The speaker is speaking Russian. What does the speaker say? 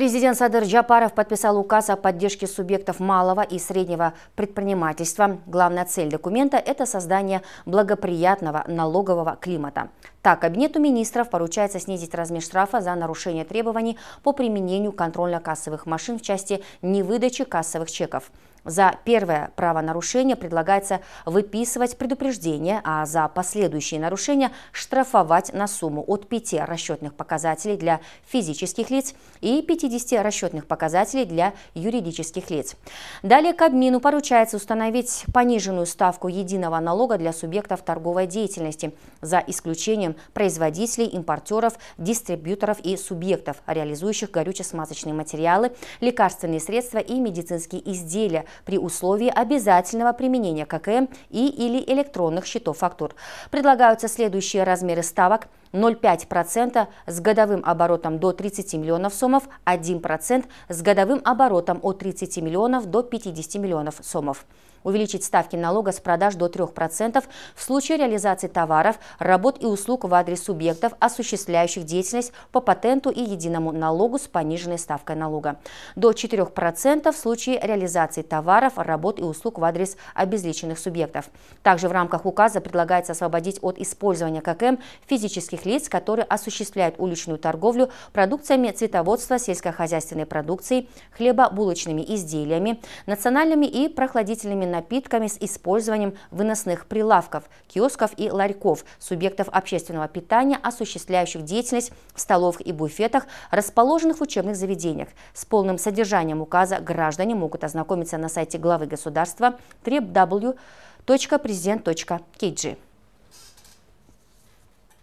Президент Садыр Джапаров подписал указ о поддержке субъектов малого и среднего предпринимательства. Главная цель документа – это создание благоприятного налогового климата. Так, Кабинету министров поручается снизить размер штрафа за нарушение требований по применению контрольно-кассовых машин в части невыдачи кассовых чеков. За первое правонарушение предлагается выписывать предупреждение, а за последующие нарушения штрафовать на сумму от 5 расчетных показателей для физических лиц и 50 расчетных показателей для юридических лиц. Далее Кабмину поручается установить пониженную ставку единого налога для субъектов торговой деятельности за исключением участием производителей, импортеров, дистрибьюторов и субъектов, реализующих горюче-смазочные материалы, лекарственные средства и медицинские изделия при условии обязательного применения ККМ и или электронных счетов фактур. Предлагаются следующие размеры ставок – 0,5% с годовым оборотом до 30 миллионов сомов, 1% с годовым оборотом от 30 миллионов до 50 миллионов сомов увеличить ставки налога с продаж до 3% в случае реализации товаров, работ и услуг в адрес субъектов, осуществляющих деятельность по патенту и единому налогу с пониженной ставкой налога, до 4% в случае реализации товаров, работ и услуг в адрес обезличенных субъектов. Также в рамках указа предлагается освободить от использования ККМ физических физических лиц, которые осуществляют уличную торговлю продукциями цветоводства, сельскохозяйственной продукцией, хлебобулочными изделиями, национальными и прохладительными напитками с использованием выносных прилавков, киосков и ларьков, субъектов общественного питания, осуществляющих деятельность в столовых и буфетах, расположенных в учебных заведениях. С полным содержанием указа граждане могут ознакомиться на сайте главы государства www.prezident.kg.